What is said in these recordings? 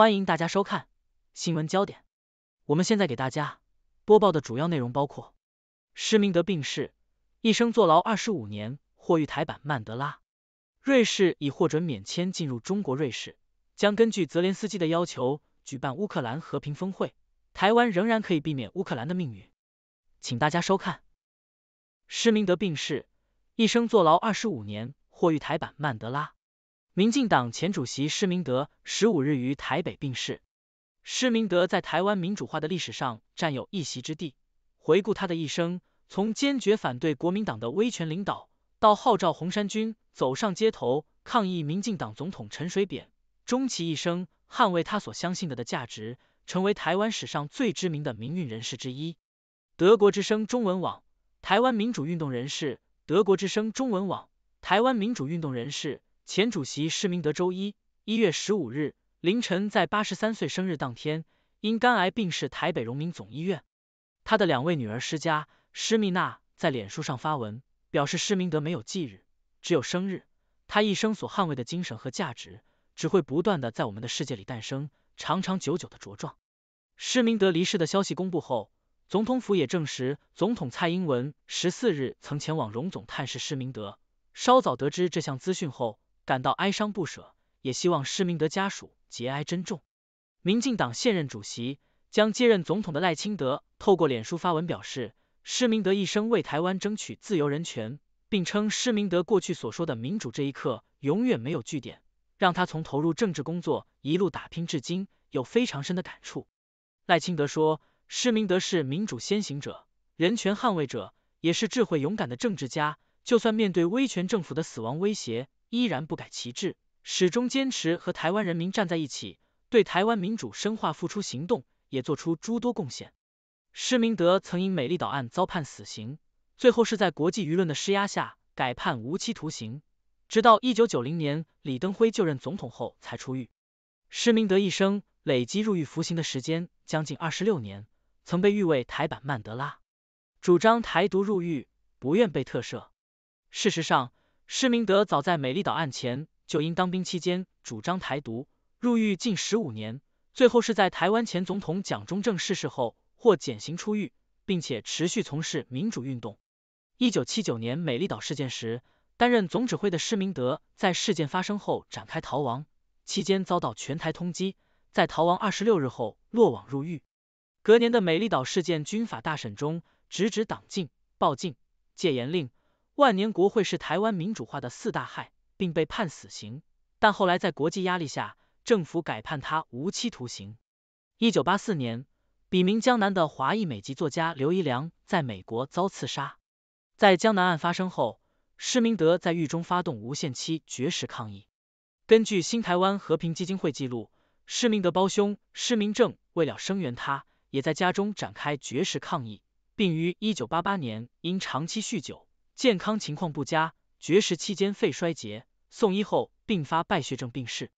欢迎大家收看新闻焦点。我们现在给大家播报的主要内容包括：施明德病逝，一生坐牢二十五年获狱台版曼德拉；瑞士已获准免签进入中国，瑞士将根据泽连斯基的要求举办乌克兰和平峰会；台湾仍然可以避免乌克兰的命运。请大家收看。施明德病逝，一生坐牢二十五年获狱台版曼德拉。民进党前主席施明德十五日于台北病逝。施明德在台湾民主化的历史上占有一席之地。回顾他的一生，从坚决反对国民党的威权领导，到号召红衫军走上街头抗议，民进党总统陈水扁，终其一生捍卫他所相信的的价值，成为台湾史上最知名的民运人士之一。德国之声中文网，台湾民主运动人士。德国之声中文网，台湾民主运动人士。前主席施明德周一（一月十五日）凌晨在八十三岁生日当天因肝癌病逝台北荣民总医院。他的两位女儿施佳、施密娜在脸书上发文表示，施明德没有忌日，只有生日。他一生所捍卫的精神和价值，只会不断的在我们的世界里诞生，长长久久的茁壮。施明德离世的消息公布后，总统府也证实，总统蔡英文十四日曾前往荣总探视施明德。稍早得知这项资讯后，感到哀伤不舍，也希望施明德家属节哀珍重。民进党现任主席将接任总统的赖清德透过脸书发文表示，施明德一生为台湾争取自由人权，并称施明德过去所说的民主这一刻永远没有据点，让他从投入政治工作一路打拼至今，有非常深的感触。赖清德说，施明德是民主先行者、人权捍卫者，也是智慧勇敢的政治家，就算面对威权政府的死亡威胁。依然不改其志，始终坚持和台湾人民站在一起，对台湾民主深化付出行动，也做出诸多贡献。施明德曾因美丽岛案遭判死刑，最后是在国际舆论的施压下改判无期徒刑，直到一九九零年李登辉就任总统后才出狱。施明德一生累积入狱服刑的时间将近二十六年，曾被誉为台版曼德拉，主张台独入狱，不愿被特赦。事实上，施明德早在美丽岛案前就因当兵期间主张台独入狱近十五年，最后是在台湾前总统蒋中正逝世后获减刑出狱，并且持续从事民主运动。一九七九年美丽岛事件时，担任总指挥的施明德在事件发生后展开逃亡，期间遭到全台通缉，在逃亡二十六日后落网入狱。隔年的美丽岛事件军法大审中，直指党禁、报禁、戒严令。万年国会是台湾民主化的四大害，并被判死刑，但后来在国际压力下，政府改判他无期徒刑。一九八四年，笔名江南的华裔美籍作家刘一良在美国遭刺杀。在江南案发生后，施明德在狱中发动无限期绝食抗议。根据新台湾和平基金会记录，施明德胞兄施明正为了声援他，也在家中展开绝食抗议，并于一九八八年因长期酗酒。健康情况不佳，绝食期间肺衰竭，送医后并发败血症病逝。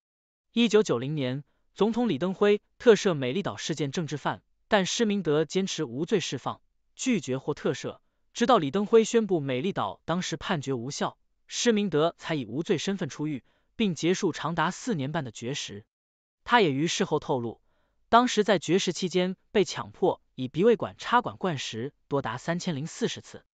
一九九零年，总统李登辉特赦美丽岛事件政治犯，但施明德坚持无罪释放，拒绝或特赦。直到李登辉宣布美丽岛当时判决无效，施明德才以无罪身份出狱，并结束长达四年半的绝食。他也于事后透露，当时在绝食期间被强迫以鼻胃管插管灌食多达三千零四十次。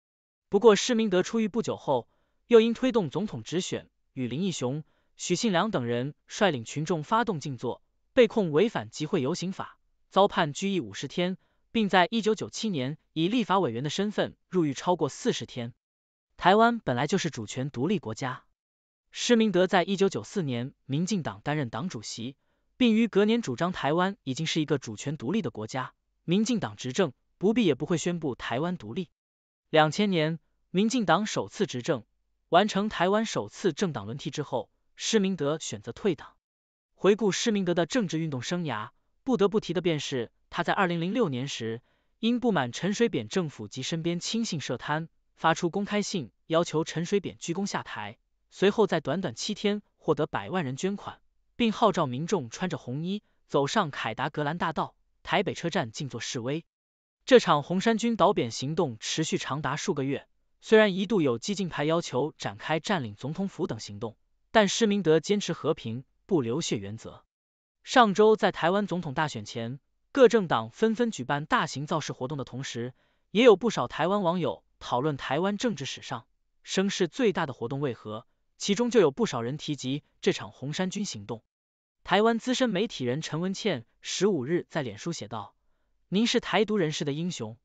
不过，施明德出狱不久后，又因推动总统直选，与林义雄、许信良等人率领群众发动静坐，被控违反集会游行法，遭判拘役五十天，并在一九九七年以立法委员的身份入狱超过四十天。台湾本来就是主权独立国家，施明德在一九九四年民进党担任党主席，并于隔年主张台湾已经是一个主权独立的国家，民进党执政不必也不会宣布台湾独立。两千年，民进党首次执政，完成台湾首次政党轮替之后，施明德选择退党。回顾施明德的政治运动生涯，不得不提的便是他在二零零六年时，因不满陈水扁政府及身边亲信涉贪，发出公开信要求陈水扁鞠躬下台，随后在短短七天获得百万人捐款，并号召民众穿着红衣走上凯达格兰大道、台北车站静坐示威。这场红衫军倒扁行动持续长达数个月，虽然一度有激进派要求展开占领总统府等行动，但施明德坚持和平不流血原则。上周在台湾总统大选前，各政党纷纷举办大型造势活动的同时，也有不少台湾网友讨论台湾政治史上声势最大的活动为何，其中就有不少人提及这场红衫军行动。台湾资深媒体人陈文茜十五日在脸书写道。您是台独人士的英雄，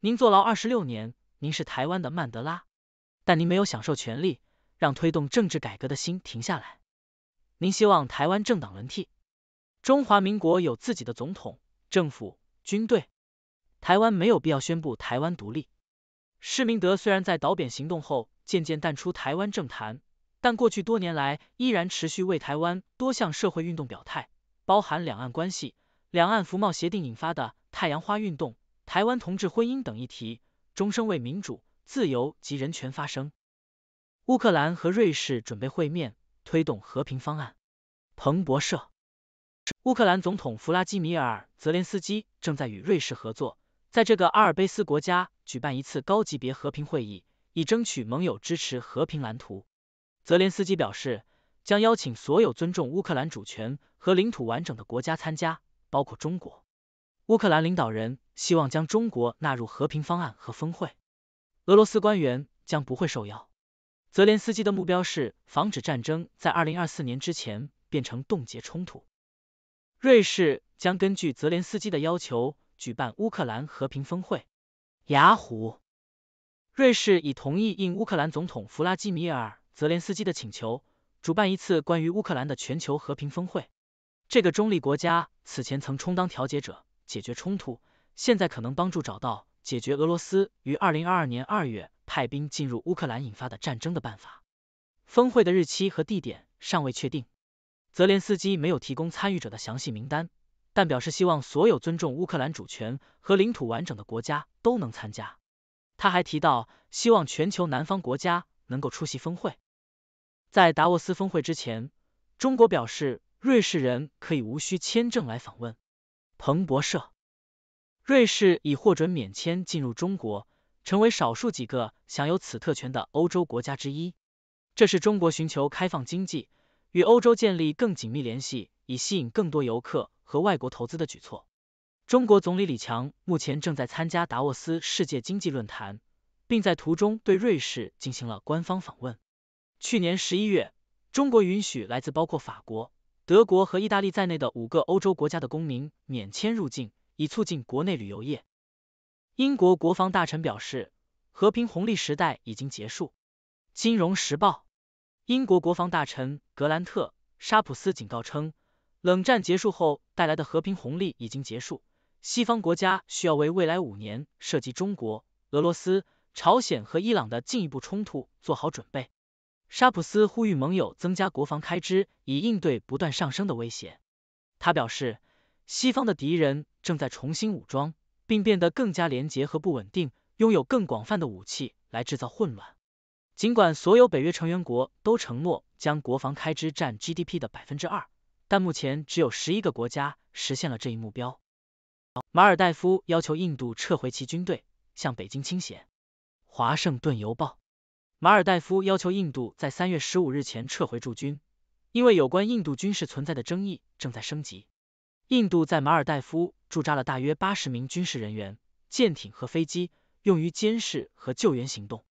您坐牢二十六年，您是台湾的曼德拉，但您没有享受权利，让推动政治改革的心停下来。您希望台湾政党轮替，中华民国有自己的总统、政府、军队，台湾没有必要宣布台湾独立。施明德虽然在导扁行动后渐渐淡出台湾政坛，但过去多年来依然持续为台湾多项社会运动表态，包含两岸关系、两岸服贸协定引发的。太阳花运动、台湾同志婚姻等议题，终生为民主、自由及人权发声。乌克兰和瑞士准备会面，推动和平方案。彭博社。乌克兰总统弗拉基米尔·泽连斯基正在与瑞士合作，在这个阿尔卑斯国家举办一次高级别和平会议，以争取盟友支持和平蓝图。泽连斯基表示，将邀请所有尊重乌克兰主权和领土完整的国家参加，包括中国。乌克兰领导人希望将中国纳入和平方案和峰会，俄罗斯官员将不会受邀。泽连斯基的目标是防止战争在二零二四年之前变成冻结冲突。瑞士将根据泽连斯基的要求举办乌克兰和平峰会。雅虎，瑞士已同意应乌克兰总统弗拉基米尔泽连斯基的请求，主办一次关于乌克兰的全球和平峰会。这个中立国家此前曾充当调解者。解决冲突，现在可能帮助找到解决俄罗斯于二零二二年二月派兵进入乌克兰引发的战争的办法。峰会的日期和地点尚未确定，泽连斯基没有提供参与者的详细名单，但表示希望所有尊重乌克兰主权和领土完整的国家都能参加。他还提到希望全球南方国家能够出席峰会。在达沃斯峰会之前，中国表示瑞士人可以无需签证来访问。彭博社：瑞士已获准免签进入中国，成为少数几个享有此特权的欧洲国家之一。这是中国寻求开放经济、与欧洲建立更紧密联系，以吸引更多游客和外国投资的举措。中国总理李强目前正在参加达沃斯世界经济论坛，并在途中对瑞士进行了官方访问。去年十一月，中国允许来自包括法国。德国和意大利在内的五个欧洲国家的公民免签入境，以促进国内旅游业。英国国防大臣表示，和平红利时代已经结束。《金融时报》英国国防大臣格兰特·沙普斯警告称，冷战结束后带来的和平红利已经结束，西方国家需要为未来五年涉及中国、俄罗斯、朝鲜和伊朗的进一步冲突做好准备。沙普斯呼吁盟友增加国防开支，以应对不断上升的威胁。他表示，西方的敌人正在重新武装，并变得更加廉洁和不稳定，拥有更广泛的武器来制造混乱。尽管所有北约成员国都承诺将国防开支占 GDP 的百分之二，但目前只有十一个国家实现了这一目标。马尔代夫要求印度撤回其军队，向北京倾斜。华盛顿邮报。马尔代夫要求印度在三月十五日前撤回驻军，因为有关印度军事存在的争议正在升级。印度在马尔代夫驻扎了大约八十名军事人员、舰艇和飞机，用于监视和救援行动。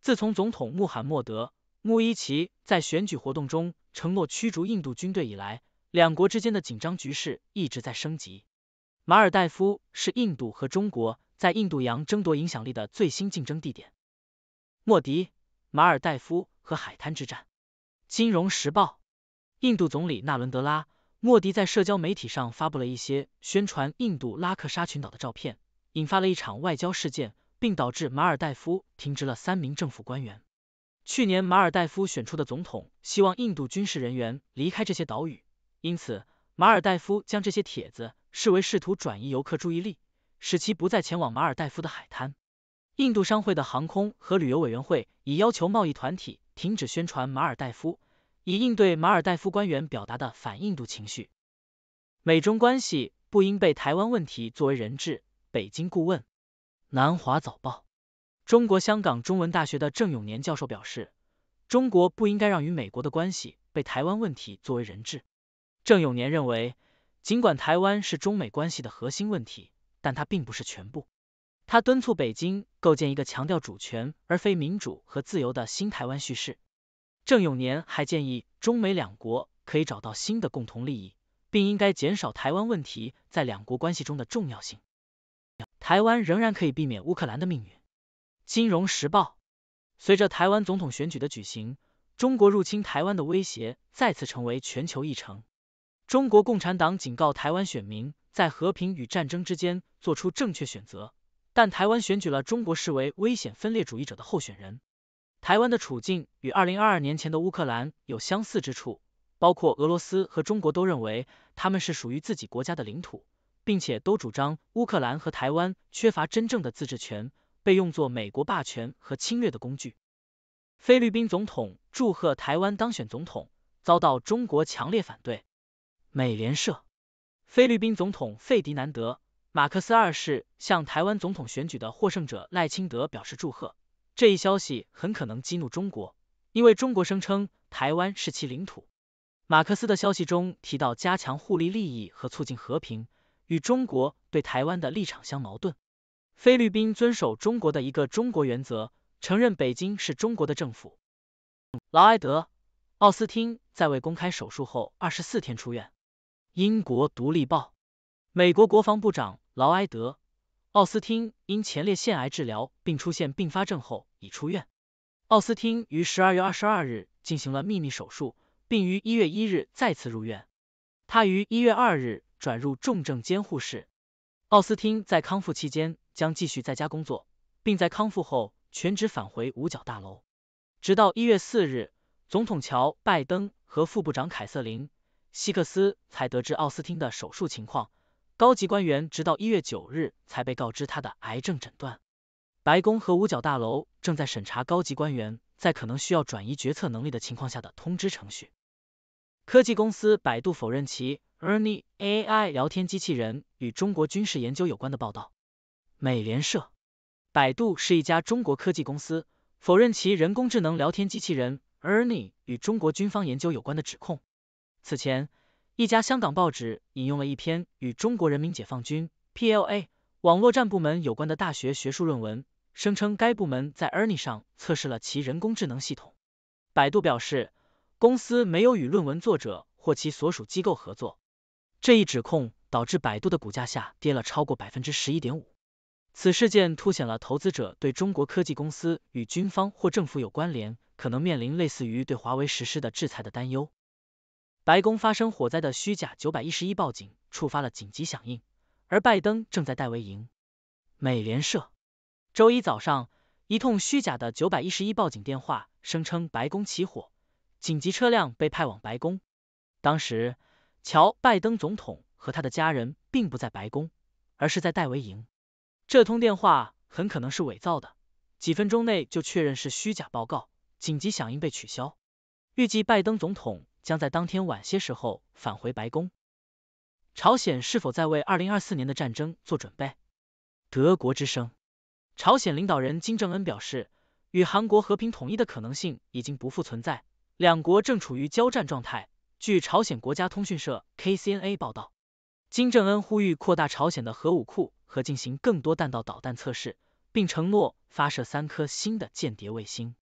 自从总统穆罕默德·穆伊奇在选举活动中承诺驱逐印度军队以来，两国之间的紧张局势一直在升级。马尔代夫是印度和中国在印度洋争夺影响力的最新竞争地点。莫迪。马尔代夫和海滩之战。金融时报，印度总理纳伦德拉·莫迪在社交媒体上发布了一些宣传印度拉克沙群岛的照片，引发了一场外交事件，并导致马尔代夫停职了三名政府官员。去年，马尔代夫选出的总统希望印度军事人员离开这些岛屿，因此马尔代夫将这些帖子视为试图转移游客注意力，使其不再前往马尔代夫的海滩。印度商会的航空和旅游委员会已要求贸易团体停止宣传马尔代夫，以应对马尔代夫官员表达的反印度情绪。美中关系不应被台湾问题作为人质。北京顾问南华早报，中国香港中文大学的郑永年教授表示，中国不应该让与美国的关系被台湾问题作为人质。郑永年认为，尽管台湾是中美关系的核心问题，但它并不是全部。他敦促北京构建一个强调主权而非民主和自由的新台湾叙事。郑永年还建议中美两国可以找到新的共同利益，并应该减少台湾问题在两国关系中的重要性。台湾仍然可以避免乌克兰的命运。金融时报，随着台湾总统选举的举行，中国入侵台湾的威胁再次成为全球议程。中国共产党警告台湾选民在和平与战争之间做出正确选择。但台湾选举了中国视为危险分裂主义者的候选人，台湾的处境与二零二二年前的乌克兰有相似之处，包括俄罗斯和中国都认为他们是属于自己国家的领土，并且都主张乌克兰和台湾缺乏真正的自治权，被用作美国霸权和侵略的工具。菲律宾总统祝贺台湾当选总统，遭到中国强烈反对。美联社，菲律宾总统费迪南德。马克思二世向台湾总统选举的获胜者赖清德表示祝贺，这一消息很可能激怒中国，因为中国声称台湾是其领土。马克思的消息中提到加强互利利益和促进和平，与中国对台湾的立场相矛盾。菲律宾遵守中国的一个中国原则，承认北京是中国的政府。劳埃德·奥斯汀在未公开手术后二十四天出院。英国《独立报》，美国国防部长。劳埃德·奥斯汀因前列腺癌治疗并出现并发症后已出院。奥斯汀于十二月二十二日进行了秘密手术，并于一月一日再次入院。他于一月二日转入重症监护室。奥斯汀在康复期间将继续在家工作，并在康复后全职返回五角大楼。直到一月四日，总统乔·拜登和副部长凯瑟琳·希克斯才得知奥斯汀的手术情况。高级官员直到一月九日才被告知他的癌症诊断。白宫和五角大楼正在审查高级官员在可能需要转移决策能力的情况下的通知程序。科技公司百度否认其 Ernie AI 聊天机器人与中国军事研究有关的报道。美联社，百度是一家中国科技公司，否认其人工智能聊天机器人 Ernie 与中国军方研究有关的指控。此前。一家香港报纸引用了一篇与中国人民解放军 （PLA） 网络战部门有关的大学学术论文，声称该部门在 Ernie 上测试了其人工智能系统。百度表示，公司没有与论文作者或其所属机构合作。这一指控导致百度的股价下跌了超过百分之十一点五。此事件凸显了投资者对中国科技公司与军方或政府有关联，可能面临类似于对华为实施的制裁的担忧。白宫发生火灾的虚假九百一十一报警触发了紧急响应，而拜登正在戴维营。美联社周一早上，一通虚假的九百一十一报警电话声称白宫起火，紧急车辆被派往白宫。当时，乔拜登总统和他的家人并不在白宫，而是在戴维营。这通电话很可能是伪造的，几分钟内就确认是虚假报告，紧急响应被取消。预计拜登总统。将在当天晚些时候返回白宫。朝鲜是否在为二零二四年的战争做准备？德国之声，朝鲜领导人金正恩表示，与韩国和平统一的可能性已经不复存在，两国正处于交战状态。据朝鲜国家通讯社 KCNa 报道，金正恩呼吁扩大朝鲜的核武库和进行更多弹道导弹测试，并承诺发射三颗新的间谍卫星。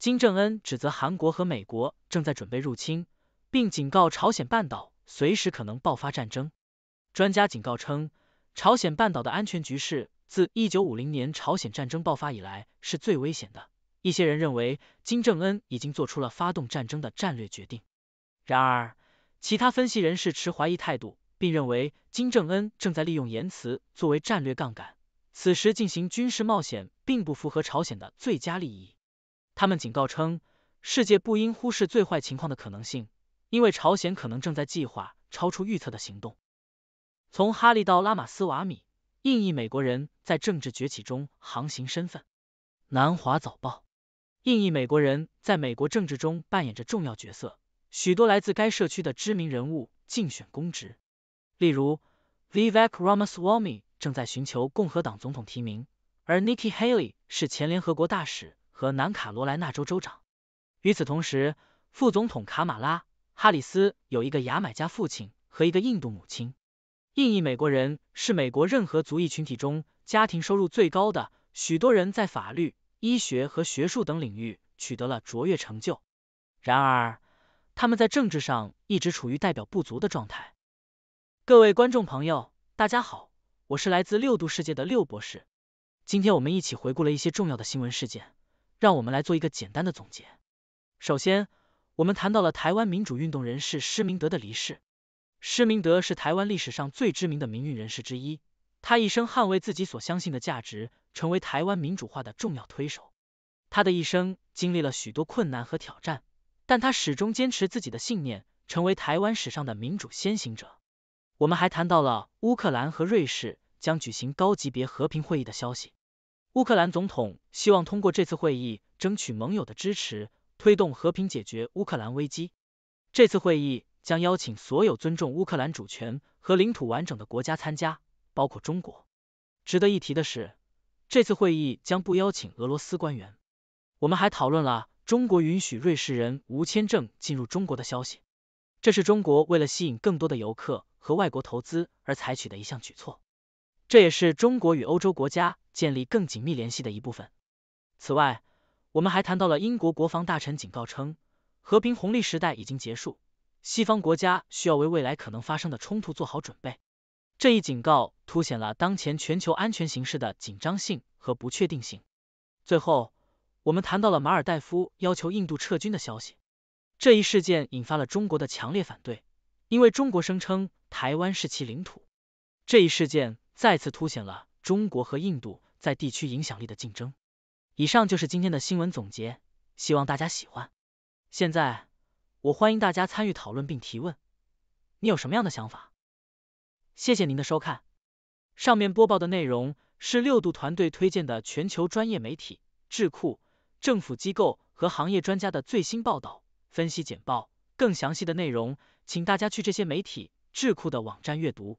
金正恩指责韩国和美国正在准备入侵，并警告朝鲜半岛随时可能爆发战争。专家警告称，朝鲜半岛的安全局势自一九五零年朝鲜战争爆发以来是最危险的。一些人认为金正恩已经做出了发动战争的战略决定，然而其他分析人士持怀疑态度，并认为金正恩正在利用言辞作为战略杠杆。此时进行军事冒险并不符合朝鲜的最佳利益。他们警告称，世界不应忽视最坏情况的可能性，因为朝鲜可能正在计划超出预测的行动。从哈利到拉马斯瓦米，印裔美国人在政治崛起中航行。身份：南华早报。印裔美国人在美国政治中扮演着重要角色，许多来自该社区的知名人物竞选公职。例如，Vivek Ramaswamy 正在寻求共和党总统提名，而 Nikki Haley 是前联合国大使。和南卡罗来纳州州长。与此同时，副总统卡马拉哈里斯有一个牙买加父亲和一个印度母亲。印裔美国人是美国任何族裔群体中家庭收入最高的，许多人在法律、医学和学术等领域取得了卓越成就。然而，他们在政治上一直处于代表不足的状态。各位观众朋友，大家好，我是来自六度世界的六博士。今天我们一起回顾了一些重要的新闻事件。让我们来做一个简单的总结。首先，我们谈到了台湾民主运动人士施明德的离世。施明德是台湾历史上最知名的民运人士之一，他一生捍卫自己所相信的价值，成为台湾民主化的重要推手。他的一生经历了许多困难和挑战，但他始终坚持自己的信念，成为台湾史上的民主先行者。我们还谈到了乌克兰和瑞士将举行高级别和平会议的消息。乌克兰总统希望通过这次会议争取盟友的支持，推动和平解决乌克兰危机。这次会议将邀请所有尊重乌克兰主权和领土完整的国家参加，包括中国。值得一提的是，这次会议将不邀请俄罗斯官员。我们还讨论了中国允许瑞士人无签证进入中国的消息，这是中国为了吸引更多的游客和外国投资而采取的一项举措。这也是中国与欧洲国家建立更紧密联系的一部分。此外，我们还谈到了英国国防大臣警告称，和平红利时代已经结束，西方国家需要为未来可能发生的冲突做好准备。这一警告凸显了当前全球安全形势的紧张性和不确定性。最后，我们谈到了马尔代夫要求印度撤军的消息，这一事件引发了中国的强烈反对，因为中国声称台湾是其领土。这一事件。再次凸显了中国和印度在地区影响力的竞争。以上就是今天的新闻总结，希望大家喜欢。现在我欢迎大家参与讨论并提问，你有什么样的想法？谢谢您的收看。上面播报的内容是六度团队推荐的全球专业媒体、智库、政府机构和行业专家的最新报道、分析简报。更详细的内容，请大家去这些媒体、智库的网站阅读。